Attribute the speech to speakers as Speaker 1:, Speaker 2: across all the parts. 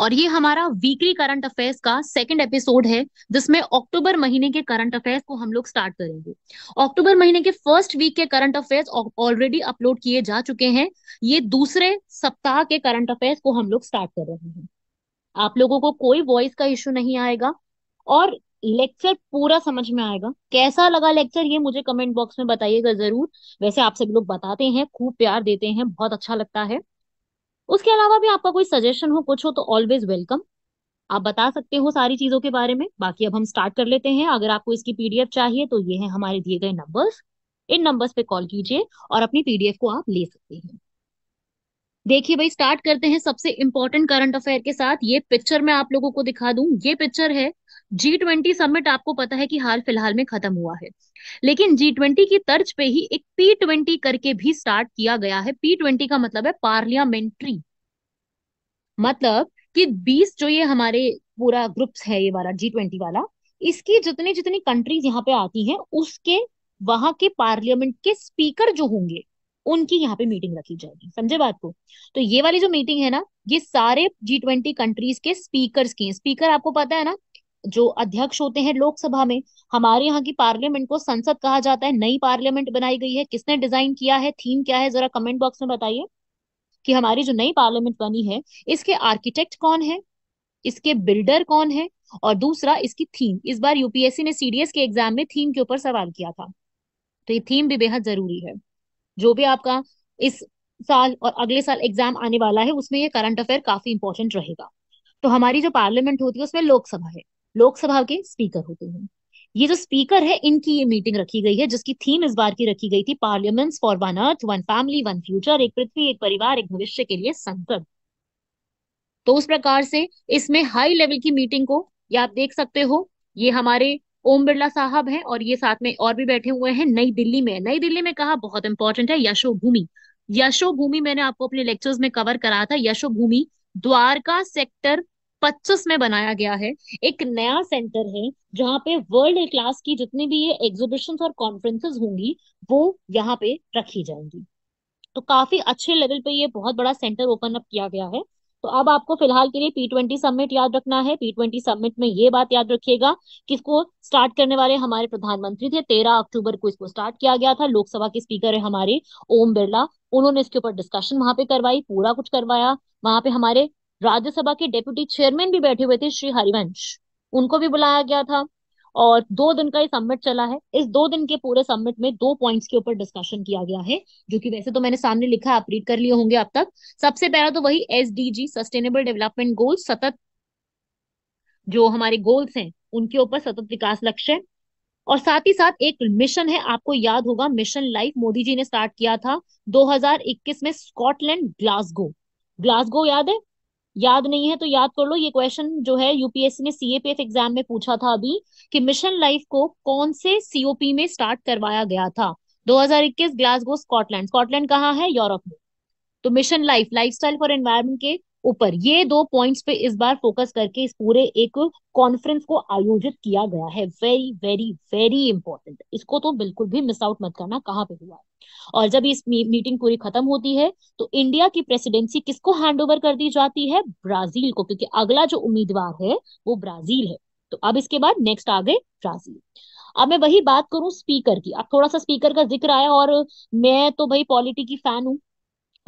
Speaker 1: और ये हमारा वीकली करंट अफेयर्स का सेकंड एपिसोड है जिसमें अक्टूबर महीने के करंट अफेयर्स को हम लोग स्टार्ट करेंगे अक्टूबर महीने के फर्स्ट वीक के करंट अफेयर्स ऑलरेडी अपलोड किए जा चुके हैं ये दूसरे सप्ताह के करंट अफेयर्स को हम लोग स्टार्ट कर रहे हैं आप लोगों को कोई वॉइस का इश्यू नहीं आएगा और लेक्चर पूरा समझ में आएगा कैसा लगा लेक्चर ये मुझे कमेंट बॉक्स में बताइएगा जरूर वैसे आप सभी लोग बताते हैं खूब प्यार देते हैं बहुत अच्छा लगता है उसके अलावा भी आपका कोई सजेशन हो कुछ हो तो ऑलवेज वेलकम आप बता सकते हो सारी चीजों के बारे में बाकी अब हम स्टार्ट कर लेते हैं अगर आपको इसकी पीडीएफ चाहिए तो ये है हमारे दिए गए नंबर्स इन नंबर्स पे कॉल कीजिए और अपनी पीडीएफ को आप ले सकते हैं देखिए भाई स्टार्ट करते हैं सबसे इंपॉर्टेंट करंट अफेयर के साथ ये पिक्चर मैं आप लोगों को दिखा दूं ये पिक्चर है जी ट्वेंटी समिट आपको पता है कि हाल फिलहाल में खत्म हुआ है लेकिन जी ट्वेंटी की तर्ज पे ही एक पी ट्वेंटी करके भी स्टार्ट किया गया है पी ट्वेंटी का मतलब है पार्लियामेंट्री मतलब कि बीस जो ये हमारे पूरा ग्रुप्स है ये वाला जी ट्वेंटी वाला इसकी जितनी जितनी कंट्रीज यहाँ पे आती हैं उसके वहां के पार्लियामेंट के स्पीकर जो होंगे उनकी यहाँ पे मीटिंग रखी जाएगी समझे बात को तो ये वाली जो मीटिंग है ना ये सारे जी ट्वेंटी कंट्रीज के स्पीकर की स्पीकर आपको पता है ना जो अध्यक्ष होते हैं लोकसभा में हमारे यहाँ की पार्लियामेंट को संसद कहा जाता है नई पार्लियामेंट बनाई गई है किसने डिजाइन किया है थीम क्या है जरा कमेंट बॉक्स में बताइए कि हमारी जो नई पार्लियामेंट बनी है इसके आर्किटेक्ट कौन है इसके बिल्डर कौन है और दूसरा इसकी थीम इस बार यूपीएससी ने सीडीएस के एग्जाम में थीम के ऊपर सवाल किया था तो ये थीम भी बेहद जरूरी है जो भी आपका इस साल और अगले साल एग्जाम आने वाला है उसमें ये करंट अफेयर काफी इंपॉर्टेंट रहेगा तो हमारी जो पार्लियामेंट होती है उसमें लोकसभा है लोकसभा के स्पीकर होते हैं ये जो स्पीकर है इनकी ये मीटिंग रखी गई है जिसकी थीम इस बार की रखी गई थी parliament for one earth one family one future एक पृथ्वी एक परिवार एक भविष्य के लिए संकट तो उस प्रकार से इसमें हाई लेवल की मीटिंग को या आप देख सकते हो ये हमारे ओम बिरला साहब हैं और ये साथ में और भी बैठे हुए हैं नई दिल्ली में नई दिल्ली में कहा बहुत इंपॉर्टेंट है यशो भूमि यशो भूमि मैंने आपको अपने लेक्चर्स में कवर करा था यशो भूमि द्वारका सेक्टर 2025 में बनाया गया है एक नया सेंटर है जहाँ पे वर्ल्ड क्लास की जितनी भी ये एग्जीबिशन और कॉन्फ्रेंसेस होंगी वो यहाँ पे रखी जाएंगी तो काफी अच्छे लेवल पे ये बहुत बड़ा सेंटर ओपन अप किया गया है तो अब आपको फिलहाल के लिए पी ट्वेंटी समिट याद रखना है पी ट्वेंटी समिट में ये बात याद रखिएगा कि इसको स्टार्ट करने वाले हमारे प्रधानमंत्री थे तेरह अक्टूबर को इसको स्टार्ट किया गया था लोकसभा के स्पीकर है हमारे ओम बिरला उन्होंने इसके ऊपर डिस्कशन वहां पे करवाई पूरा कुछ करवाया वहां पे हमारे राज्यसभा के डेप्यूटी चेयरमैन भी बैठे हुए थे श्री हरिवंश उनको भी बुलाया गया था और दो दिन का ये सम्मिट चला है इस दो दिन के पूरे सम्मिट में दो पॉइंट्स के ऊपर डिस्कशन किया गया है जो कि वैसे तो मैंने सामने लिखा आप रीड कर लिए होंगे अब तक सबसे पहला तो वही S D G sustainable development goal सतत जो हमारे गोल्स हैं उनके ऊपर सतत विकास लक्ष्य और साथ ही साथ एक मिशन है आपको याद होगा मिशन लाइफ मोदी जी ने स्टार्ट किया था 2021 में स्कॉटलैंड ग्लासगो ग्लासगो याद है याद नहीं है तो याद कर लो ये क्वेश्चन जो है यूपीएससी ने सीएपीएफ एग्जाम में पूछा था अभी कि मिशन लाइफ को कौन से सीओपी में स्टार्ट करवाया गया था 2021 ग्लासगो स्कॉटलैंड स्कॉटलैंड कहाँ है यूरोप में तो mission life lifestyle for environment के ऊपर ये दो पॉइंट्स पे इस बार फोकस करके इस पूरे एक कॉन्फ्रेंस को आयोजित किया गया है वेरी वेरी वेरी इंपॉर्टेंट इसको तो बिल्कुल भी मिस आउट मत करना कहाँ पे हुआ है और जब इस मी, मीटिंग पूरी खत्म होती है तो इंडिया की प्रेसिडेंसी किसको हैंड ओवर कर दी जाती है ब्राजील को क्योंकि अगला जो उम्मीदवार है वो ब्राजील है तो अब इसके बाद नेक्स्ट आ गए ब्राजील अब मैं वही बात करूं स्पीकर की अब थोड़ा सा स्पीकर का जिक्र आया और मैं तो भाई पॉलिटी की फैन हूं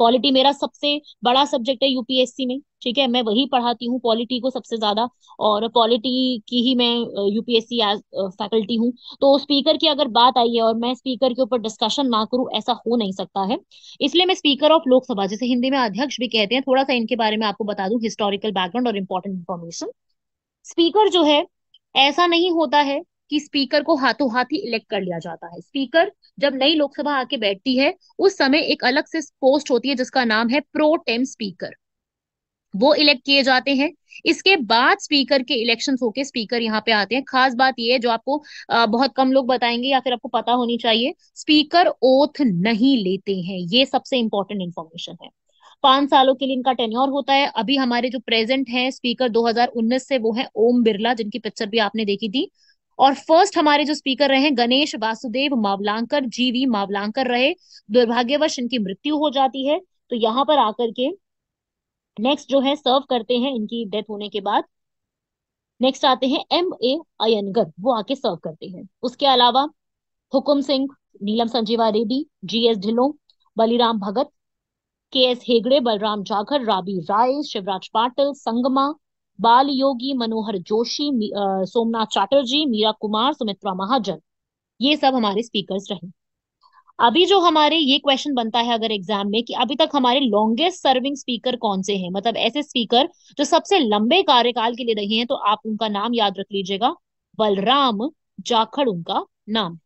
Speaker 1: पॉलिटी मेरा सबसे बड़ा सब्जेक्ट है यूपीएससी में ठीक है मैं वही पढ़ाती हूँ पॉलिटी को सबसे ज्यादा और पॉलिटी की ही मैं यूपीएससी एज फैकल्टी हूँ तो स्पीकर की अगर बात आई है और मैं स्पीकर के ऊपर डिस्कशन ना करूँ ऐसा हो नहीं सकता है इसलिए मैं स्पीकर ऑफ लोकसभा जैसे हिंदी में अध्यक्ष भी कहते हैं थोड़ा सा इनके बारे में आपको बता दूं हिस्टोरिकल बैकग्राउंड और इंपॉर्टेंट इन्फॉर्मेशन स्पीकर जो है ऐसा नहीं होता है कि स्पीकर को हाथों हाथ ही इलेक्ट कर लिया जाता है स्पीकर जब नई लोकसभा आके बैठती है उस समय एक अलग से पोस्ट होती है जिसका नाम है प्रो टेम स्पीकर वो इलेक्ट किए जाते हैं इसके बाद स्पीकर के इलेक्शन होके स्पीकर यहाँ पे आते हैं खास बात ये है जो आपको बहुत कम लोग बताएंगे या फिर आपको पता होनी चाहिए स्पीकर ओथ नहीं लेते हैं ये सबसे इंपॉर्टेंट इन्फॉर्मेशन है पांच सालों के लिए इनका टेन्योर होता है अभी हमारे जो प्रेजेंट हैं स्पीकर 2019 से वो है ओम बिरला जिनकी पिक्चर भी आपने देखी थी और फर्स्ट हमारे जो स्पीकर रहे गणेश वासुदेव मावलांकर जीवी मावलांकर रहे दुर्भाग्यवश इनकी मृत्यु हो जाती है तो यहाँ पर आकर के नेक्स्ट जो है सर्व करते हैं इनकी डेथ होने के बाद नेक्स्ट आते हैं एम ए अयनगर वो आके सर्व करते हैं उसके अलावा Hukum Singh Neelam Sanjiva Reddy G S Dhillon Baliram Bhagat K S Hegde Balram Jakhar Rabi Ray Shivraj Patil Sangma Bal Yogi मनोहर जोशी सोमनाथ चैटर्जी मीरा कुमार सुमित्रा महाजन ये सब हमारे स्पीकर्स रहे अभी जो हमारे ये क्वेश्चन बनता है अगर एग्जाम में कि अभी तक हमारे लॉन्गेस्ट सर्विंग स्पीकर कौन से हैं मतलब ऐसे स्पीकर जो सबसे लंबे कार्यकाल के लिए रहे हैं तो आप उनका नाम याद रख लीजिएगा बलराम जाखड़ उनका नाम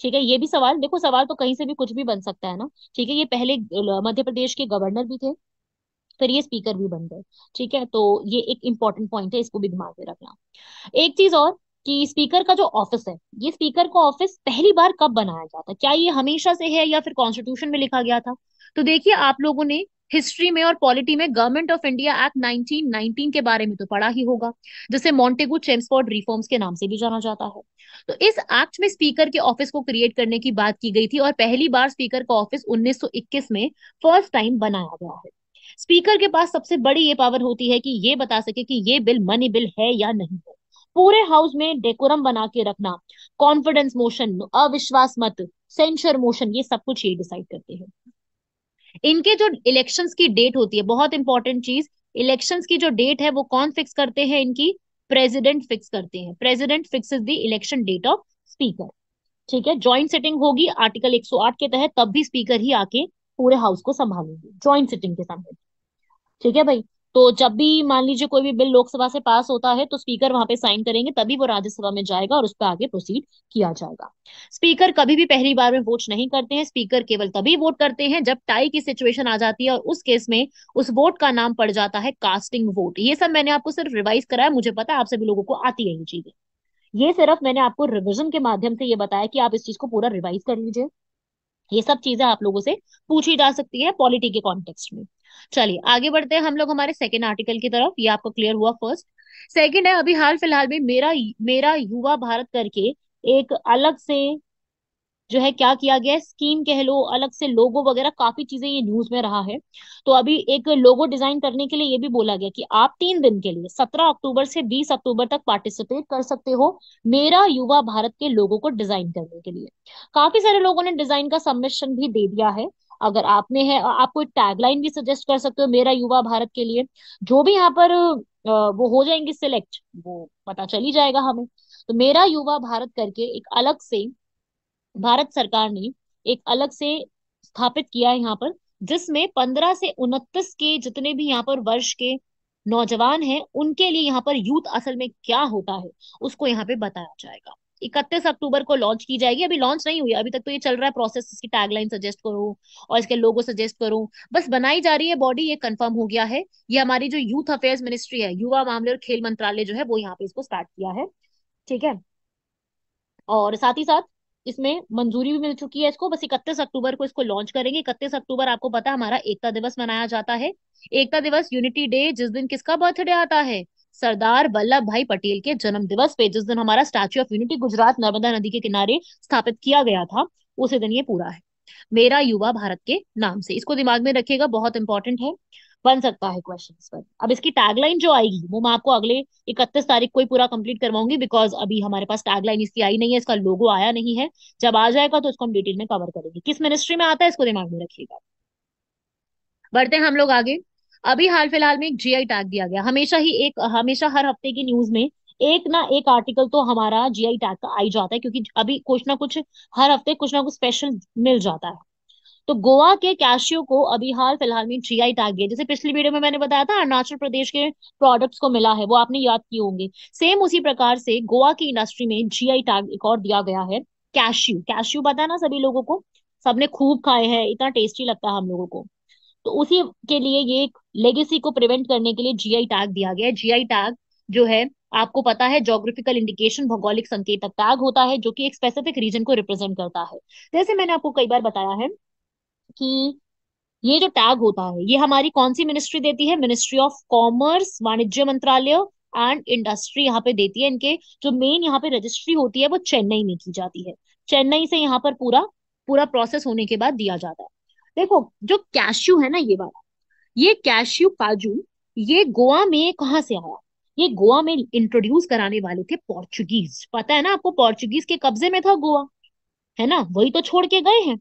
Speaker 1: ठीक है ये भी सवाल देखो सवाल तो कहीं से भी कुछ भी बन सकता है ना ठीक है ये पहले मध्य प्रदेश के गवर्नर भी थे फिर ये स्पीकर भी बन गए ठीक है तो ये एक इंपॉर्टेंट पॉइंट है इसको भी दिमाग में रखना एक चीज और कि स्पीकर का जो ऑफिस है ये स्पीकर का ऑफिस पहली बार कब बनाया गया था क्या ये हमेशा से है या फिर कॉन्स्टिट्यूशन में लिखा गया था तो देखिए आप लोगों ने हिस्ट्री में और पॉलिटी में गवर्नमेंट ऑफ इंडिया एक्ट 1919 के बारे में तो पढ़ा ही होगा जिसे मॉन्टेगू चेम्सफोर्ड रिफॉर्म्स के नाम से भी जाना जाता है तो इस एक्ट में स्पीकर के ऑफिस को क्रिएट करने की बात की गई थी और पहली बार स्पीकर का ऑफिस 1921 में फर्स्ट टाइम बनाया गया है स्पीकर के पास सबसे बड़ी ये पावर होती है कि ये बता सके कि ये बिल मनी बिल है या नहीं है पूरे हाउस में डेकोरम बना के रखना कॉन्फिडेंस मोशन अविश्वास मत सेंशर मोशन ये सब कुछ ये डिसाइड करते हैं इनके जो इलेक्शंस की डेट होती है बहुत इंपॉर्टेंट चीज इलेक्शंस की जो डेट है वो कौन फिक्स करते हैं इनकी प्रेसिडेंट फिक्स करते हैं president fix the election date of speaker ठीक है ज्वाइंट सिटिंग होगी आर्टिकल 108 के तहत तब भी स्पीकर ही आके पूरे हाउस को संभालेंगे ज्वाइंट सिटिंग के सामने ठीक है भाई तो जब भी मान लीजिए कोई भी बिल लोकसभा से पास होता है तो स्पीकर वहां पे साइन करेंगे तभी वो राज्यसभा में जाएगा और उस पर आगे प्रोसीड किया जाएगा स्पीकर कभी भी पहली बार में वोट नहीं करते हैं स्पीकर केवल तभी वोट करते हैं जब टाई की सिचुएशन आ जाती है और उस केस में उस वोट का नाम पड़ जाता है कास्टिंग वोट ये सब मैंने आपको सिर्फ रिवाइज कराया मुझे पता है आप सभी लोगों को आती है ये चीजें ये सिर्फ मैंने आपको रिविजन के माध्यम से ये बताया कि आप इस चीज को पूरा रिवाइज कर लीजिए ये सब चीजें आप लोगों से पूछी जा सकती है पॉलिटी के कॉन्टेक्स्ट में चलिए आगे बढ़ते हैं हम लोग हमारे सेकेंड आर्टिकल की तरफ ये आपको क्लियर हुआ फर्स्ट सेकेंड है अभी हाल फिलहाल में मेरा मेरा युवा भारत करके एक अलग से जो है क्या किया गया स्कीम कह लो अलग से लोगो वगैरह काफी चीजें ये न्यूज में रहा है तो अभी एक लोगो डिजाइन करने के लिए ये भी बोला गया कि आप तीन दिन के लिए सत्रह अक्टूबर से बीस अक्टूबर तक पार्टिसिपेट कर सकते हो मेरा युवा भारत के लोगों को डिजाइन करने के लिए काफी सारे लोगों ने डिजाइन का सबमिशन भी दे दिया है अगर आपने है आप कोई टैगलाइन भी सजेस्ट कर सकते हो मेरा युवा भारत के लिए जो भी यहाँ पर वो हो जाएंगे सिलेक्ट वो पता चल ही जाएगा हमें तो मेरा युवा भारत करके एक अलग से भारत सरकार ने एक अलग से स्थापित किया है यहाँ पर जिसमें पंद्रह से उनतीस के जितने भी यहाँ पर वर्ष के नौजवान हैं उनके लिए यहाँ पर यूथ असल में क्या होता है उसको यहाँ पे बताया जाएगा इकतीस अक्टूबर को लॉन्च की जाएगी अभी लॉन्च नहीं हुई अभी तक तो ये चल रहा है प्रोसेस इसकी टैगलाइन सजेस्ट करूँ और इसके लोगो सजेस्ट करूँ बस बनाई जा रही है बॉडी ये कंफर्म हो गया है ये हमारी जो यूथ अफेयर्स मिनिस्ट्री है युवा मामले और खेल मंत्रालय जो है वो यहाँ पे इसको स्टार्ट किया है ठीक है और साथ ही साथ इसमें मंजूरी भी मिल चुकी है इसको बस इकतीस अक्टूबर को इसको लॉन्च करेंगे इकतीस अक्टूबर आपको पता है हमारा एकता दिवस मनाया जाता है एकता दिवस यूनिटी डे जिस दिन किसका बर्थडे आता है सरदार वल्लभ भाई पटेल के जन्म दिवस पे जिस दिन हमारा statue of unity Gujarat Narmada नदी के किनारे स्थापित किया गया था उसी दिन ये पूरा है मेरा युवा भारत के नाम से इसको दिमाग में रखिएगा बहुत इंपॉर्टेंट है बन सकता है क्वेश्चन पर अब इसकी टैगलाइन जो आएगी वो मैं आपको अगले इकतीस तारीख को ही पूरा कंप्लीट करवाऊंगी बिकॉज अभी हमारे पास टैगलाइन इसकी आई नहीं है इसका लोगो आया नहीं है जब आ जाएगा तो इसको हम डिटेल में कवर करेंगे किस मिनिस्ट्री में आता है इसको दिमाग में रखिएगा बढ़ते हैं हम लोग आगे अभी हाल फिलहाल में एक जीआई टैग दिया गया हमेशा ही एक हमेशा हर हफ्ते की न्यूज में एक ना एक आर्टिकल तो हमारा जीआई टैग का आई जाता है क्योंकि अभी कुछ ना कुछ हर हफ्ते कुछ ना कुछ स्पेशल मिल जाता है तो गोवा के कैशियो को अभी हाल फिलहाल में जी आई टैग दिया जैसे पिछली वीडियो में मैंने बताया था अरुणाचल प्रदेश के प्रोडक्ट्स को मिला है वो आपने याद किए होंगे सेम उसी प्रकार से गोवा की इंडस्ट्री में जी आई टैग एक और दिया गया है कैश्यू कैश्यू बताया ना सभी लोगों को सबने खूब खाए हैं इतना टेस्टी लगता है हम लोगों को तो उसी के लिए ये एक लेगेसी को प्रिवेंट करने के लिए जीआई टैग दिया गया है जीआई टैग जो है आपको पता है जोग्राफिकल इंडिकेशन भौगोलिक संकेतक टैग होता है जो कि एक स्पेसिफिक रीजन को रिप्रेजेंट करता है जैसे मैंने आपको कई बार बताया है कि ये जो टैग होता है ये हमारी कौन सी मिनिस्ट्री देती है मिनिस्ट्री ऑफ कॉमर्स वाणिज्य मंत्रालय एंड इंडस्ट्री यहाँ पे देती है इनके जो मेन यहाँ पे रजिस्ट्री होती है वो चेन्नई में की जाती है चेन्नई से यहाँ पर पूरा पूरा प्रोसेस होने के बाद दिया जाता है देखो जो कैश्यू है ना ये वाला ये कैश्यू काजू ये गोवा में कहा से आया ये गोवा में इंट्रोड्यूस कराने वाले थे पोर्चुगीज पता है ना आपको पोर्चुगीज के कब्जे में था गोवा है ना वही तो छोड़ के गए हैं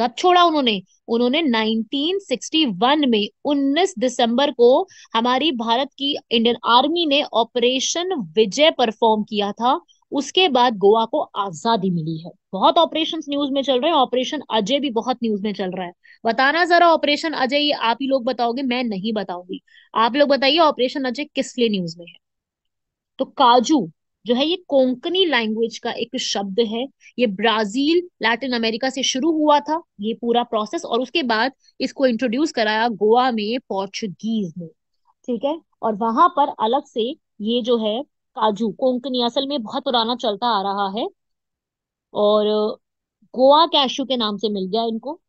Speaker 1: कब छोड़ा उन्होंने उन्होंने 1961 में 19 दिसंबर को हमारी भारत की इंडियन आर्मी ने ऑपरेशन विजय परफॉर्म किया था उसके बाद गोवा को आजादी मिली है बहुत ऑपरेशन न्यूज में चल रहे हैं ऑपरेशन अजय भी बहुत न्यूज में चल रहा है बताना जरा ऑपरेशन अजय ये आप ही लोग बताओगे मैं नहीं बताऊंगी आप लोग बताइए ऑपरेशन अजय किस लिए न्यूज में है तो काजू जो है ये कोंकनी लैंग्वेज का एक शब्द है ये ब्राजील लैटिन अमेरिका से शुरू हुआ था ये पूरा प्रोसेस और उसके बाद इसको इंट्रोड्यूस कराया गोवा में पोर्चुगीज ने ठीक है और वहां पर अलग से ये जो है काजू कोंकनी असल में बहुत पुराना चलता आ रहा है और गोवा कैशू के नाम से मिल गया इनको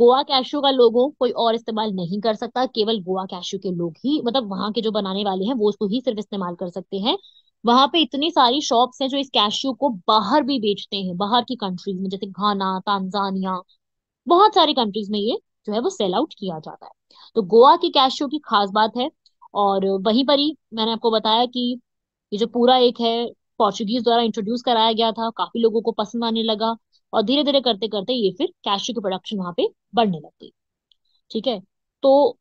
Speaker 1: गोवा कैशू का लोगों कोई और इस्तेमाल नहीं कर सकता केवल गोवा कैशू के लोग ही मतलब वहां के जो बनाने वाले हैं वो उसको ही सिर्फ इस्तेमाल कर सकते हैं वहां पे इतनी सारी शॉप्स हैं जो इस कैश्यू को बाहर भी बेचते हैं बाहर की कंट्रीज में जैसे घाना तांजानिया बहुत सारी कंट्रीज में ये जो है वो सेल आउट किया जाता है तो गोवा की कैश्यू की खास बात है और वहीं पर ही मैंने आपको बताया कि ये जो पूरा एक है पोर्चुगीज द्वारा इंट्रोड्यूस कराया गया था काफी लोगों को पसंद आने लगा और धीरे धीरे करते करते ये फिर कैशू की प्रोडक्शन वहां पे बढ़ने लग गई ठीक है तो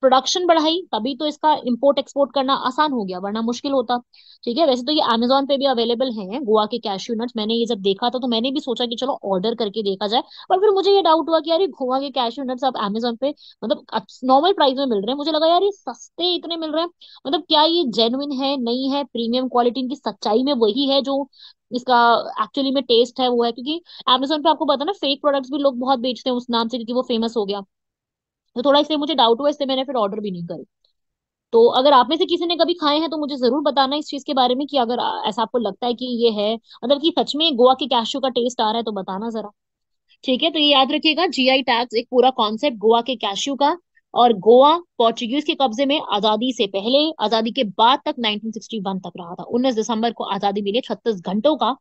Speaker 1: प्रोडक्शन बढ़ाई तभी तो इसका इम्पोर्ट एक्सपोर्ट करना आसान हो गया वरना मुश्किल होता ठीक है वैसे तो ये अमेजोन पे भी अवेलेबल है गोवा के कैश्यू नट्स मैंने ये जब देखा था तो मैंने भी सोचा कि चलो ऑर्डर करके देखा जाए पर फिर मुझे ये डाउट हुआ कि यार गोवा के कैश्यू नट्स अब अमेजोन पे मतलब नॉर्मल प्राइस में मिल रहे हैं मुझे लगा यार ये सस्ते इतने मिल रहे हैं मतलब क्या ये जेनुइन है नहीं है प्रीमियम क्वालिटी इनकी सच्चाई में वही है जो इसका एक्चुअली में टेस्ट है वो है क्योंकि अमेजोन पे आपको पता ना फेक प्रोडक्ट्स भी लोग बहुत बेचते हैं उस नाम से क्योंकि वो फेमस हो गया तो थोड़ा इससे मुझे डाउट हुआ इससे मैंने फिर ऑर्डर भी नहीं करी तो अगर आप में से किसी ने कभी खाए हैं तो मुझे जरूर बताना इस चीज के बारे में कि अगर ऐसा आपको लगता है कि ये है मतलब कि सच में गोवा के कैशू का टेस्ट आ रहा है तो बताना जरा ठीक है तो ये याद रखिएगा जीआई टैक्स एक पूरा कॉन्सेप्ट गोवा के कैश्यू का और गोवा पोर्चुगीज के कब्जे में आजादी से पहले आजादी के बाद तक 1961 तक रहा था 19 दिसंबर को आजादी मिले 36 घंटों का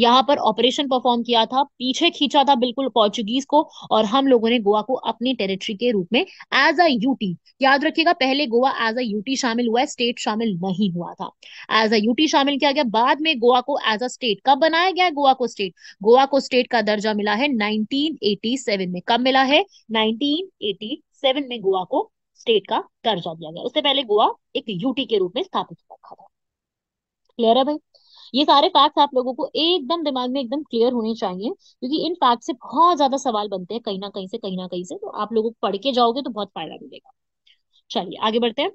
Speaker 1: यहाँ पर ऑपरेशन परफॉर्म किया था पीछे खींचा था बिल्कुल पोर्चुगीज को और हम लोगों ने गोवा को अपनी टेरिटरी के रूप में एज अ यूटी याद रखिएगा पहले गोवा एज अ यूटी शामिल हुआ है स्टेट शामिल नहीं हुआ था एज अ यूटी शामिल किया गया बाद में गोवा को एज अ स्टेट कब बनाया गया गोवा को स्टेट गोवा को स्टेट का दर्जा मिला है नाइनटीन में कब मिला है नाइनटीन में गोवा को स्टेट का दर्जा दिया गया उससे पहले गोवा एक यूटी के रूप में स्थापित रखा था क्लियर है भाई ये सारे फैक्ट्स आप लोगों को एकदम दिमाग में एकदम क्लियर होने चाहिए क्योंकि इन फैक्ट से बहुत ज्यादा सवाल बनते हैं कहीं ना कहीं से कहीं ना कहीं से तो आप लोगों को पढ़ के जाओगे तो बहुत फायदा मिलेगा चलिए आगे बढ़ते हैं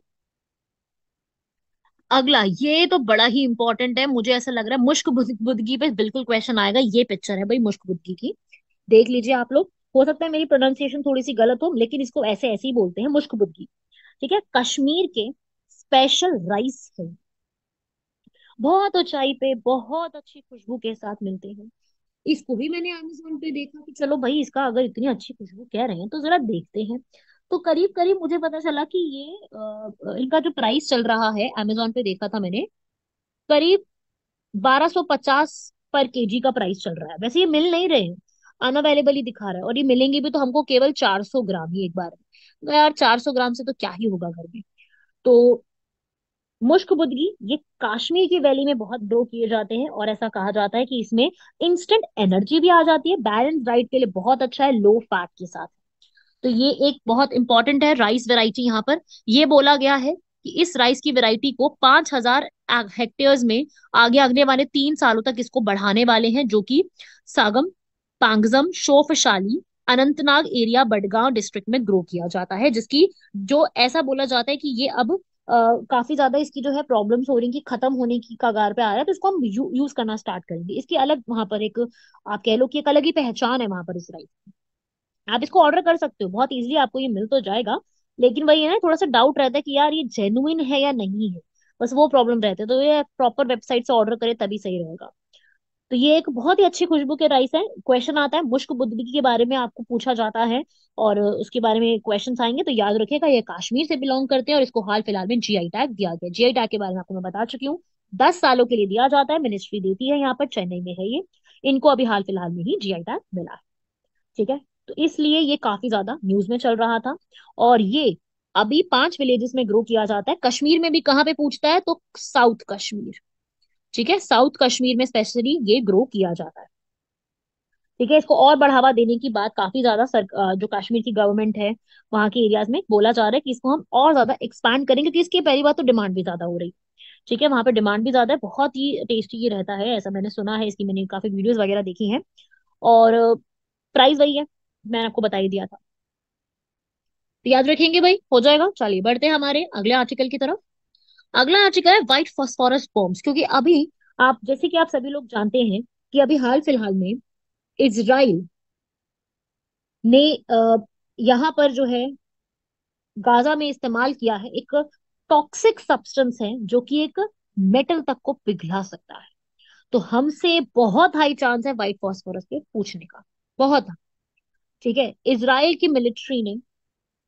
Speaker 1: अगला ये तो बड़ा ही इंपॉर्टेंट है मुझे ऐसा लग रहा है मुश्क बुद्धगी पे बिल्कुल क्वेश्चन आएगा ये पिक्चर है भाई मुश्क बुद्धगी की देख लीजिए आप लोग हो सकता है मेरी प्रोनाउंसिएशन थोड़ी सी गलत हो लेकिन इसको ऐसे ऐसे ही बोलते हैं मुश्क बुद्धगी ठीक है कश्मीर के स्पेशल राइस है बहुत ऊंचाई पे बहुत अच्छी खुशबू के साथ मिलते हैं इसको भी मैंने अमेजोन पे देखा कि चलो भाई इसका अगर इतनी अच्छी खुशबू कह रहे हैं तो जरा देखते हैं तो करीब करीब मुझे पता चला कि ये आ, इनका जो प्राइस चल रहा है अमेजोन पे देखा था मैंने करीब 1250 पर केजी का प्राइस चल रहा है वैसे ये मिल नहीं रहे हैं अनअवेलेबल ही दिखा रहा है और ये मिलेंगे भी तो हमको केवल 400 ग्राम ही एक बार तो यार 400 ग्राम से तो क्या ही होगा घर में तो मुश्क बुदगी ये काश्मीर की वैली में बहुत ग्रो किए जाते हैं और ऐसा कहा जाता है कि इसमें इंस्टेंट एनर्जी भी आ जाती है बैलेंस डाइट के लिए बहुत अच्छा है लो फैट के साथ तो ये एक बहुत इंपॉर्टेंट है राइस वेराइटी यहाँ पर ये बोला गया है कि इस राइस की वेराइटी को पांच हजार हेक्टेयर्स में आगे आगने वाले तीन सालों तक इसको बढ़ाने वाले हैं जो कि सागम पांगजम शोफशाली अनंतनाग एरिया बडगांव डिस्ट्रिक्ट में ग्रो किया जाता है जिसकी जो ऐसा बोला जाता है कि ये अब काफी ज्यादा इसकी जो है प्रॉब्लम्स हो रही कि खत्म होने की कगार पे आ रहा है तो इसको हम यू, यूज करना स्टार्ट करेंगे इसकी अलग वहां पर एक आप कह लो कि एक अलग ही पहचान है वहां पर इस राइस आप इसको ऑर्डर कर सकते हो बहुत इजिली आपको ये मिल तो जाएगा लेकिन वही है ना थोड़ा सा डाउट रहता है कि यार ये जेनुइन है या नहीं है बस वो प्रॉब्लम रहता है तो ये प्रॉपर वेबसाइट से ऑर्डर करे तभी सही रहेगा तो ये एक बहुत ही अच्छी खुशबू के राइस है क्वेश्चन आता है मुश्क बुद्धि के बारे में आपको पूछा जाता है और उसके बारे में क्वेश्चन आएंगे तो याद रखिएगा ये कश्मीर से बिलोंग करते हैं और इसको हाल फिलहाल में जीआई टैग दिया गया जीआई टैग के बारे में आपको मैं बता चुकी हूँ दस सालों के लिए दिया जाता है मिनिस्ट्री देती है यहाँ पर चेन्नई में है ये इनको अभी हाल फिलहाल में ही जीआई टैग मिला है ठीक है तो इसलिए ये काफी ज्यादा न्यूज में चल रहा था और ये अभी पांच विलेजेस में ग्रो किया जाता है कश्मीर में भी कहाँ पे पूछता है तो साउथ कश्मीर ठीक है साउथ कश्मीर में स्पेशली ये ग्रो किया जाता है ठीक है इसको और बढ़ावा देने की बात काफी ज्यादा सर जो कश्मीर की गवर्नमेंट है वहां के एरियाज में बोला जा रहा है कि इसको हम और ज्यादा एक्सपैंड करेंगे क्योंकि इसकी पहली बात तो डिमांड भी ज्यादा हो रही है ठीक है वहां पे डिमांड भी ज्यादा है बहुत ही टेस्टी ये रहता है ऐसा मैंने सुना है इसकी मैंने काफी वीडियोज वगैरह देखी है और प्राइस वही है मैंने आपको बता ही दिया था याद रखेंगे भाई हो जाएगा चलिए बढ़ते हैं हमारे अगले आर्टिकल की तरफ अगला चुका है व्हाइट फॉस्फोरस बॉम्ब्स क्योंकि अभी आप जैसे कि आप सभी लोग जानते हैं कि अभी हाल फिलहाल में इसराइल ने यहाँ पर जो है गाजा में इस्तेमाल किया है एक टॉक्सिक सब्सटेंस है जो कि एक मेटल तक को पिघला सकता है तो हमसे बहुत हाई चांस है व्हाइट फॉस्फोरस के पूछने का बहुत ठीक है इसराइल की मिलिट्री ने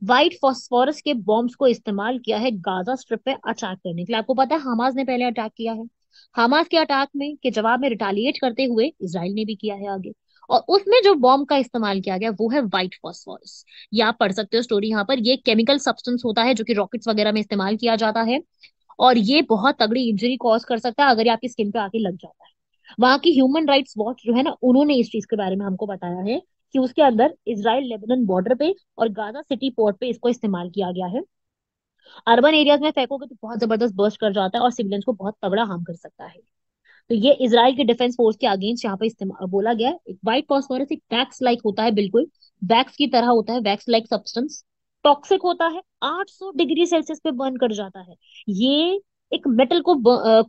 Speaker 1: व्हाइट फॉस्फोरस के बॉम्ब को इस्तेमाल किया है गाजा स्ट्रिप पे अटैक करने के लिए आपको पता है हमास ने पहले अटैक किया है हमास के अटैक में के जवाब में रिटालिएट करते हुए इसराइल ने भी किया है आगे और उसमें जो बॉम्ब का इस्तेमाल किया गया वो है व्हाइट फॉस्फोरस ये आप पढ़ सकते हो स्टोरी यहाँ पर ये केमिकल सब्सटेंस होता है जो कि रॉकेट्स वगैरह में इस्तेमाल किया जाता है और ये बहुत तगड़ी इंजरी कॉज कर सकता है अगर ये आपकी स्किन पे आके लग जाता है वहां की ह्यूमन राइट्स वॉच जो है ना उन्होंने इस चीज के बारे में हमको बताया है कि उसके अंदर इसराइल लेबनन बॉर्डर पे और गाजा सिटी पोर्ट पे इसको इस्तेमाल किया गया है अर्बन एरियाज में फेंकोगे तो बहुत जबरदस्त बर्स्ट कर जाता है और सिविलियंस को बहुत तगड़ा हार्म कर सकता है तो ये इसराइल के डिफेंस फोर्स के अगेंस्ट यहाँ पे इस्तेमाल बोला गया है एक व्हाइट फॉस्फोरस एक वैक्स लाइक होता है बिल्कुल वैक्स की तरह होता है वैक्स लाइक सब्सटेंस टॉक्सिक होता है 800 डिग्री सेल्सियस पे बर्न कर जाता है ये एक मेटल को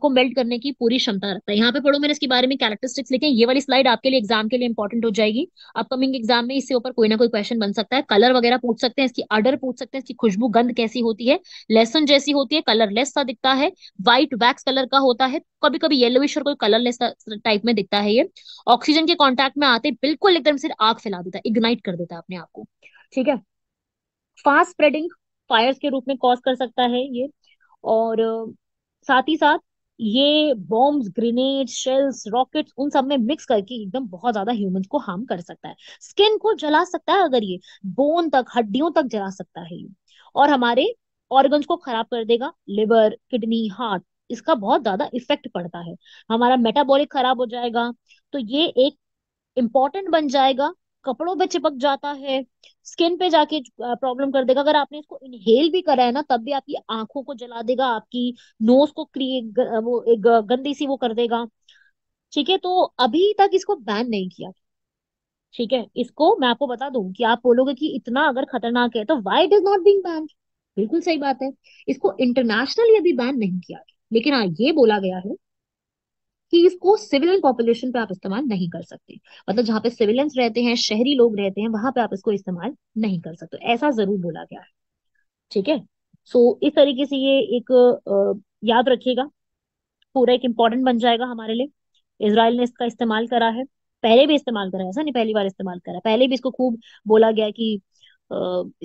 Speaker 1: को मेल्ट करने की पूरी क्षमता रखता है यहाँ पे पढ़ो मैंने इसके बारे में कैरेक्टरिस्टिक्स लिखे ये वाली स्लाइड आपके लिए एग्जाम के लिए इंपॉर्टेंट हो जाएगी अपकमिंग एग्जाम में इससे ऊपर कोई ना कोई क्वेश्चन बन सकता है कलर वगैरह पूछ सकते हैं इसकी आर्डर पूछ सकते हैं इसकी खुशबू गंध कैसी होती है लेसन जैसी होती है कलरलेस सा दिखता है व्हाइट वैक्स कलर का होता है कभी कभी येलोविश और कोई कलरलेस टाइप में दिखता है ये ऑक्सीजन के कॉन्टेक्ट में आते बिल्कुल एकदम से आग फैला देता है इग्नाइट कर देता है अपने आप को ठीक है फास्ट स्प्रेडिंग फायर्स के रूप में कॉज कर सकता है ये और साथ ही साथ ये बॉम्ब ग्रेनेड शेल्स रॉकेट्स उन सब में मिक्स करके एकदम बहुत ज्यादा ह्यूमंस को हार्म कर सकता है स्किन को जला सकता है अगर ये बोन तक हड्डियों तक जला सकता है ये और हमारे ऑर्गन्स को खराब कर देगा लिवर किडनी हार्ट इसका बहुत ज्यादा इफेक्ट पड़ता है हमारा मेटाबॉलिक खराब हो जाएगा तो ये एक इम्पॉर्टेंट बन जाएगा कपड़ों पे चिपक जाता है स्किन पे जाके प्रॉब्लम कर देगा अगर आपने इसको इनहेल भी करा है ना तब भी आपकी आंखों को जला देगा आपकी नोज को क्रिएट वो एक गंदी सी वो कर देगा ठीक है तो अभी तक इसको बैन नहीं किया ठीक है इसको मैं आपको बता दूं कि आप बोलोगे कि इतना अगर खतरनाक है तो why it is not be ban बिल्कुल सही बात है इसको इंटरनेशनली अभी बैन नहीं किया लेकिन हाँ ये बोला गया है कि इसको सिविलियन पॉपुलेशन पे आप इस्तेमाल नहीं कर सकते मतलब जहाँ पे सिविलियंस रहते हैं शहरी लोग रहते हैं वहां पे आप इसको इस्तेमाल नहीं कर सकते ऐसा जरूर बोला गया है ठीक है सो इस तरीके से ये एक याद रखिएगा पूरा एक इम्पोर्टेंट बन जाएगा हमारे लिए इसराइल ने इसका इस्तेमाल करा है पहले भी इस्तेमाल करा है ऐसा नहीं पहली बार इस्तेमाल करा है पहले भी इसको खूब बोला गया कि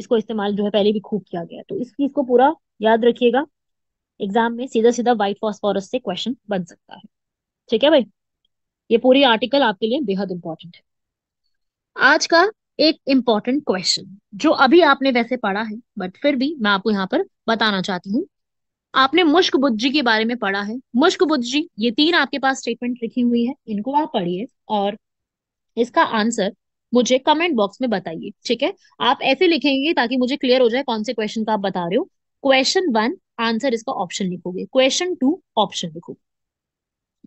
Speaker 1: इसको इस्तेमाल जो है पहले भी खूब किया गया तो इस चीज को पूरा याद रखिएगा एग्जाम में सीधा सीधा व्हाइट फॉस्फोरस से क्वेश्चन बन सकता है ठीक है भाई ये पूरी आर्टिकल आपके लिए बेहद इंपॉर्टेंट है आज का एक इंपॉर्टेंट क्वेश्चन जो अभी आपने वैसे पढ़ा है बट फिर भी मैं आपको यहाँ पर बताना चाहती हूँ आपने मुश्क बुद्धि के बारे में पढ़ा है मुश्क बुद्धि ये तीन आपके पास स्टेटमेंट लिखी हुई है इनको आप पढ़िए और इसका आंसर मुझे कमेंट बॉक्स में बताइए ठीक है आप ऐसे लिखेंगे ताकि मुझे क्लियर हो जाए कौन से क्वेश्चन का आप बता रहे हो क्वेश्चन वन आंसर इसका ऑप्शन लिखोगे क्वेश्चन टू ऑप्शन लिखोगे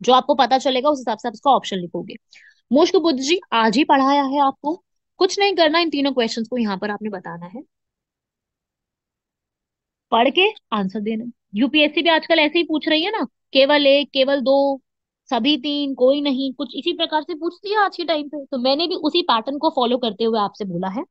Speaker 1: जो आपको पता चलेगा उस हिसाब से आप उसका ऑप्शन लिखोगे मोक्ष बुद्ध जी आज ही पढ़ाया है आपको कुछ नहीं करना इन तीनों क्वेश्चन को यहाँ पर आपने बताना है पढ़ के आंसर देना यूपीएससी भी आजकल ऐसे ही पूछ रही है ना केवल एक केवल दो सभी तीन कोई नहीं कुछ इसी प्रकार से पूछती है आज के टाइम पे तो मैंने भी उसी पैटर्न को फॉलो करते हुए आपसे बोला है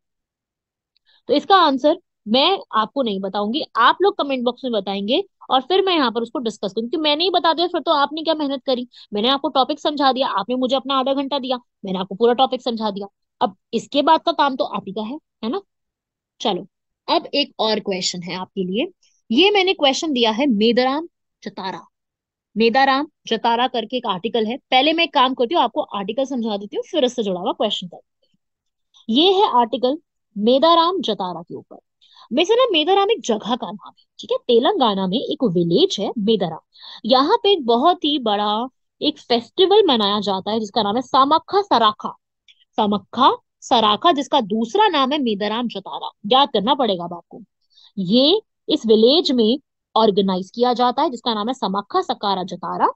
Speaker 1: तो इसका आंसर मैं आपको नहीं बताऊंगी आप लोग कमेंट बॉक्स में बताएंगे और फिर मैं यहाँ पर उसको डिस्कस करूँ क्योंकि मैंने ही बता दिया फिर तो आपने क्या मेहनत करी मैंने आपको टॉपिक समझा दिया आपने मुझे अपना आधा घंटा दिया मैंने आपको पूरा टॉपिक समझा दिया अब इसके बाद का काम तो आप ही का है है ना चलो अब एक और क्वेश्चन है आपके लिए ये मैंने क्वेश्चन दिया है मेदाराम जतारा मेदाराम जतारा करके एक आर्टिकल है पहले मैं एक काम करती हूँ आपको आर्टिकल समझा देती हूँ फिर इससे जुड़ा हुआ क्वेश्चन कर ये है आर्टिकल मेदाराम जतारा के ऊपर वैसे ना मेदाराम एक जगह का नाम है ठीक है तेलंगाना में एक विलेज है मेदाराम यहाँ पे एक बहुत ही बड़ा एक फेस्टिवल मनाया जाता है जिसका नाम है सामखा सराखा सामखा सराखा जिसका दूसरा नाम है मेदाराम जतारा याद करना पड़ेगा आपको ये इस विलेज में ऑर्गेनाइज किया जाता है जिसका नाम है समाखा सकारा जतारा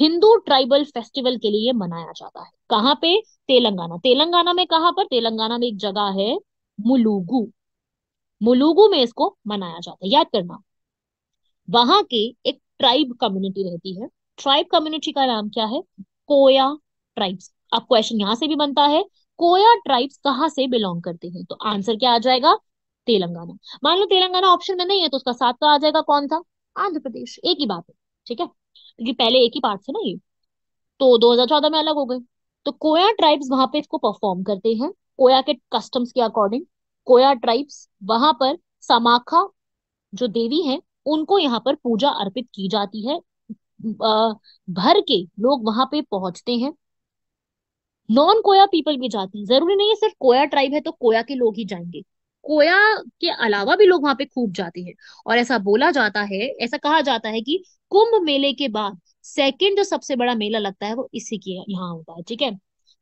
Speaker 1: हिंदू ट्राइबल फेस्टिवल के लिए मनाया जाता है कहाँ पे तेलंगाना तेलंगाना में कहाँ पर तेलंगाना में एक जगह है मुलुगु मुलुगु में इसको मनाया जाता है याद करना वहां के एक ट्राइब कम्युनिटी रहती है ट्राइब कम्युनिटी का नाम क्या है कोया ट्राइब्स अब क्वेश्चन यहां से भी बनता है कोया ट्राइब्स कहाँ से बिलोंग करते हैं तो आंसर क्या आ जाएगा तेलंगाना मान लो तेलंगाना ऑप्शन में नहीं है तो उसका साथ का तो आ जाएगा कौन था आंध्र प्रदेश एक ही बात है ठीक है क्योंकि पहले एक ही पार्ट थे ना ये तो 2014 में अलग हो गए तो कोया ट्राइब्स वहां पे इसको परफॉर्म करते हैं कोया के कस्टम्स के अकॉर्डिंग कोया ट्राइब्स वहां पर समाखा जो देवी है उनको यहाँ पर पूजा अर्पित की जाती है भर के लोग वहां पे पहुंचते हैं नॉन कोया पीपल भी जाते हैं जरूरी नहीं है सिर्फ कोया ट्राइब है तो कोया के लोग ही जाएंगे कोया के अलावा भी लोग वहां पे खूब जाते हैं और ऐसा बोला जाता है ऐसा कहा जाता है कि कुंभ मेले के बाद सेकंड जो सबसे बड़ा मेला लगता है वो इसी के यहाँ होता है ठीक है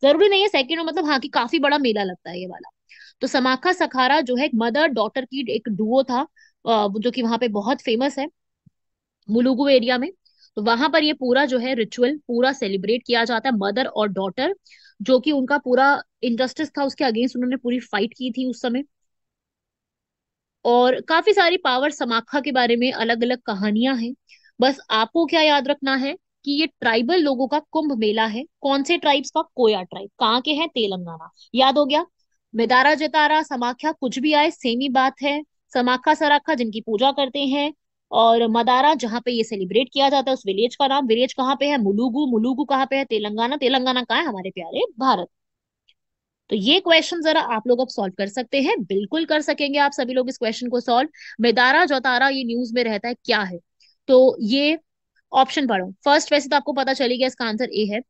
Speaker 1: जरूरी नहीं है सेकंड मतलब हाँ कि काफी बड़ा मेला लगता है ये वाला तो समाखा सखारा जो है मदर डॉटर की एक डुओ था जो कि वहां पे बहुत फेमस है मुलुगु एरिया में तो वहां पर ये पूरा जो है रिचुअल पूरा सेलिब्रेट किया जाता है मदर और डॉटर जो कि उनका पूरा इंजस्टिस था उसके अगेंस्ट उन्होंने पूरी फाइट की थी उस समय और काफी सारी पावर समाखा के बारे में अलग अलग कहानियां हैं बस आपको क्या याद रखना है कि ये ट्राइबल लोगों का कुंभ मेला है कौन से ट्राइब्स का कोया ट्राइब कहाँ के हैं तेलंगाना याद हो गया मेदारा जतारा समाख्या कुछ भी आए सेम ही बात है समाखा सराखा जिनकी पूजा करते हैं और मदारा जहाँ पे ये सेलिब्रेट किया जाता है उस विलेज का नाम विलेज कहाँ पे है मुलुगु मुलुगु कहाँ पे है तेलंगाना तेलंगाना कहाँ है हमारे प्यारे भारत तो ये क्वेश्चन जरा आप लोग अब सॉल्व कर सकते हैं बिल्कुल कर सकेंगे आप सभी लोग इस क्वेश्चन को सॉल्व मेदारा जोतारा ये न्यूज में रहता है क्या है तो ये ऑप्शन पढ़ो फर्स्ट वैसे तो आपको पता चली गया इसका आंसर ए है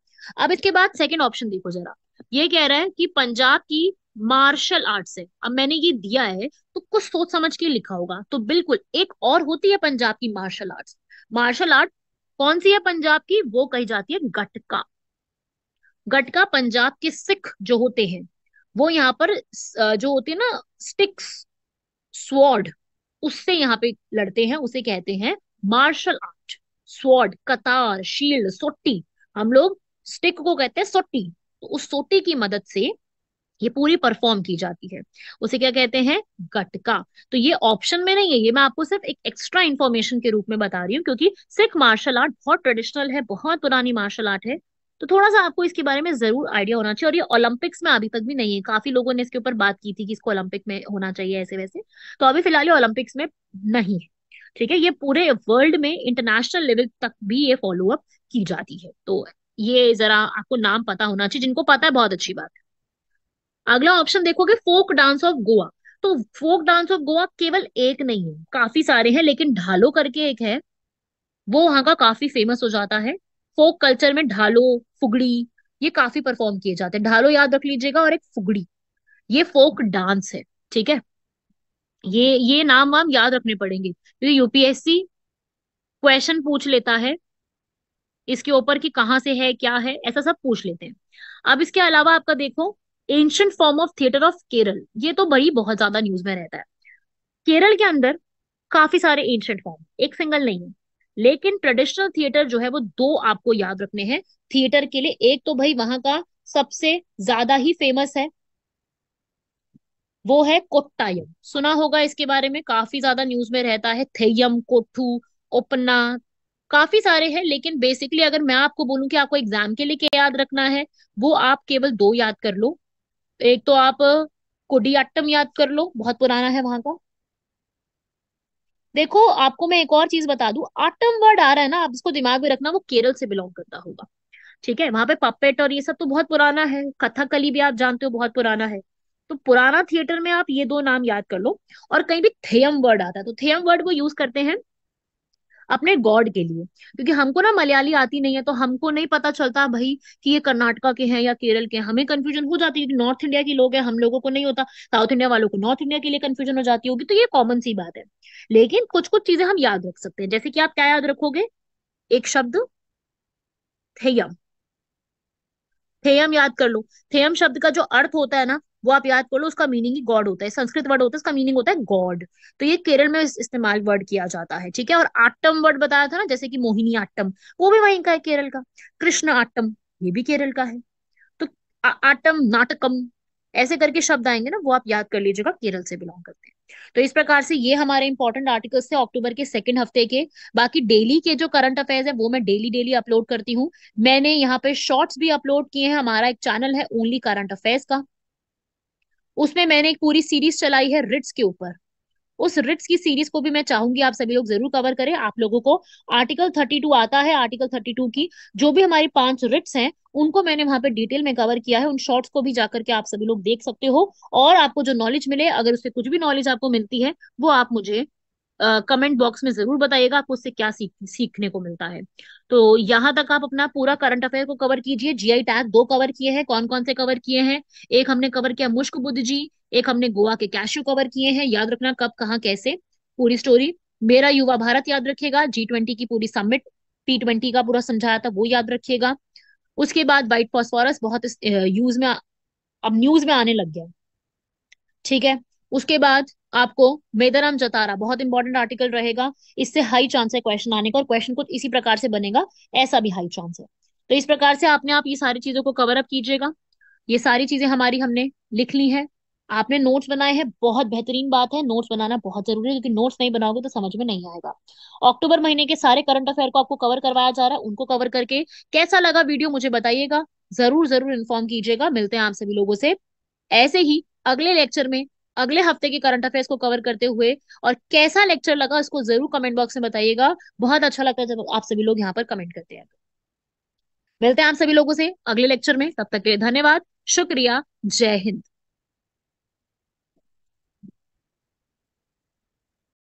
Speaker 1: अब इसके बाद सेकेंड ऑप्शन देखो जरा ये कह रहा है कि पंजाब की मार्शल आर्ट से अब मैंने ये दिया है तो कुछ सोच समझ के लिखा होगा तो बिल्कुल एक और होती है पंजाब की मार्शल आर्ट मार्शल आर्ट कौन सी है पंजाब की वो कही जाती है गटका गटका पंजाब के सिख जो होते हैं वो यहाँ पर जो होते हैं ना स्टिक्स स्वॉर्ड उससे यहाँ पे लड़ते हैं उसे कहते हैं मार्शल आर्ट स्वॉर्ड कतार शील्ड सोटी हम लोग स्टिक को कहते हैं सोटी तो उस सोटी की मदद से ये पूरी परफॉर्म की जाती है उसे क्या कहते हैं गटका तो ये ऑप्शन में नहीं है ये मैं आपको सिर्फ एक एक्स्ट्रा इन्फॉर्मेशन के रूप में बता रही हूँ क्योंकि सिख मार्शल आर्ट बहुत ट्रेडिशनल है बहुत पुरानी मार्शल आर्ट है तो थोड़ा सा आपको इसके बारे में जरूर आइडिया होना चाहिए और ये ओलंपिक्स में अभी तक भी नहीं है काफी लोगों ने इसके ऊपर बात की थी कि इसको ओलंपिक में होना चाहिए ऐसे वैसे तो अभी फिलहाल ये ओलंपिक्स में नहीं है ठीक है ये पूरे वर्ल्ड में इंटरनेशनल लेवल तक भी ये फॉलो अप की जाती है तो ये जरा आपको नाम पता होना चाहिए जिनको पता है बहुत अच्छी बात है अगला ऑप्शन देखोगे फोक डांस ऑफ गोवा तो फोक डांस ऑफ गोवा केवल एक नहीं है काफी सारे हैं लेकिन ढालो करके एक है वो वहां का काफी फेमस हो जाता है फोक कल्चर में ढालो फुगड़ी ये काफी परफॉर्म किए जाते हैं ढालो याद रख लीजिएगा और एक फुगड़ी ये फोक डांस है ठीक है ये ये नाम वाम याद रखने पड़ेंगे क्योंकि यूपीएससी क्वेश्चन पूछ लेता है इसके ऊपर कि कहाँ से है क्या है ऐसा सब पूछ लेते हैं अब इसके अलावा आपका देखो ancient form of theatre of Kerala ये तो भाई बहुत ज्यादा न्यूज में रहता है केरल के अंदर काफी सारे एंशंट फॉर्म एक सिंगल नहीं है लेकिन ट्रेडिशनल थिएटर जो है वो दो आपको याद रखने हैं थिएटर के लिए एक तो भाई वहां का सबसे ज्यादा ही फेमस है वो है कोट्टायम सुना होगा इसके बारे में काफी ज्यादा न्यूज में रहता है थेयम कोठू ओपन्ना काफी सारे हैं लेकिन बेसिकली अगर मैं आपको बोलूं कि आपको एग्जाम के लिए क्या याद रखना है वो आप केवल दो याद कर लो एक तो आप कुडियाट्टम याद कर लो बहुत पुराना है वहां का देखो आपको मैं एक और चीज बता दूं आटम वर्ड आ रहा है ना आप इसको दिमाग में रखना वो केरल से बिलोंग करता होगा ठीक है वहां पे पपेट और ये सब तो बहुत पुराना है कथकली भी आप जानते हो बहुत पुराना है तो पुराना थिएटर में आप ये दो नाम याद कर लो और कहीं भी थेयम वर्ड आता है तो थेयम वर्ड वो यूज करते हैं अपने गॉड के लिए क्योंकि हमको ना मलयाली आती नहीं है तो हमको नहीं पता चलता भाई कि ये कर्नाटका के हैं या केरल के हैं हमें कंफ्यूजन हो जाती है नॉर्थ इंडिया के लोग हैं हम लोगों को नहीं होता साउथ इंडिया वालों को नॉर्थ इंडिया के लिए कंफ्यूजन हो जाती होगी तो ये कॉमन सी बात है लेकिन कुछ कुछ चीजें हम याद रख सकते हैं जैसे कि आप क्या याद रखोगे एक शब्द थेयम थेयम याद कर लो थेयम शब्द का जो अर्थ होता है ना वो आप याद कर लो उसका मीनिंग ही गॉड होता है संस्कृत वर्ड होता है उसका मीनिंग होता है गॉड तो ये केरल में इस्तेमाल वर्ड किया जाता है ठीक है और आट्टम वर्ड बताया था ना जैसे कि मोहिनी आट्टम वो भी वहीं का है केरल का कृष्ण आट्टम ये भी केरल का है तो आट्टम नाटकम ऐसे करके शब्द आएंगे ना वो आप याद कर लीजिएगा केरल से बिलोंग करते हैं तो इस प्रकार से ये हमारे इंपॉर्टेंट आर्टिकल्स थे अक्टूबर के सेकंड हफ्ते के बाकी डेली के जो करंट अफेयर्स है वो मैं डेली डेली अपलोड करती हूँ मैंने यहाँ पे शॉर्ट्स भी अपलोड किए हैं हमारा एक चैनल है ओनली करंट अफेयर्स का उसमें मैंने एक पूरी सीरीज चलाई है रिट्स के ऊपर उस रिट्स की सीरीज को भी मैं चाहूंगी आप सभी लोग जरूर कवर करें आप लोगों को आर्टिकल थर्टी टू आता है आर्टिकल थर्टी टू की जो भी हमारी पांच रिट्स हैं उनको मैंने वहां पे डिटेल में कवर किया है उन शॉर्ट्स को भी जाकर के आप सभी लोग देख सकते हो और आपको जो नॉलेज मिले अगर उससे कुछ भी नॉलेज आपको मिलती है वो आप मुझे कमेंट बॉक्स में जरूर बताइएगा आपको उससे क्या सीख, सीखने को मिलता है तो यहाँ तक आप अपना पूरा करंट अफेयर को कवर कीजिए जीआई टैग दो कवर किए हैं कौन कौन से कवर किए हैं एक हमने कवर किया मुश्क बुद्ध जी एक हमने गोवा के कैश्यू कवर किए हैं याद रखना कब कहाँ कैसे पूरी स्टोरी मेरा युवा भारत याद रखेगा जी ट्वेंटी की पूरी समिट टी ट्वेंटी का पूरा समझाया था वो याद रखिएगा उसके बाद व्हाइट फॉस्फोरस बहुत यूज में अब न्यूज में आने लग गया ठीक है उसके बाद आपको मेदाराम जतारा बहुत इंपॉर्टेंट आर्टिकल रहेगा इससे हाई चांस है क्वेश्चन आने का और क्वेश्चन कुछ इसी प्रकार से बनेगा ऐसा भी हाई चांस है तो इस प्रकार से आपने आप ये सारी चीजों को कवर अप कीजिएगा ये सारी चीजें हमारी हमने लिख ली है आपने नोट्स बनाए हैं बहुत बेहतरीन बात है नोट्स बनाना बहुत जरूरी है क्योंकि नोट्स नहीं बनाओगे तो समझ में नहीं आएगा अक्टूबर महीने के सारे करंट अफेयर को आपको कवर करवाया जा रहा है उनको कवर करके कैसा लगा वीडियो मुझे बताइएगा जरूर जरूर इन्फॉर्म कीजिएगा मिलते हैं आप सभी लोगों से ऐसे ही अगले लेक्चर में अगले हफ्ते के करंट अफेयर्स को कवर करते हुए और कैसा लेक्चर लगा इसको जरूर कमेंट बॉक्स में बताइएगा बहुत अच्छा लगता है जब आप सभी लोग यहाँ पर कमेंट करते हैं मिलते हैं आप सभी लोगों से अगले लेक्चर में तब तक के लिए धन्यवाद शुक्रिया जय हिंद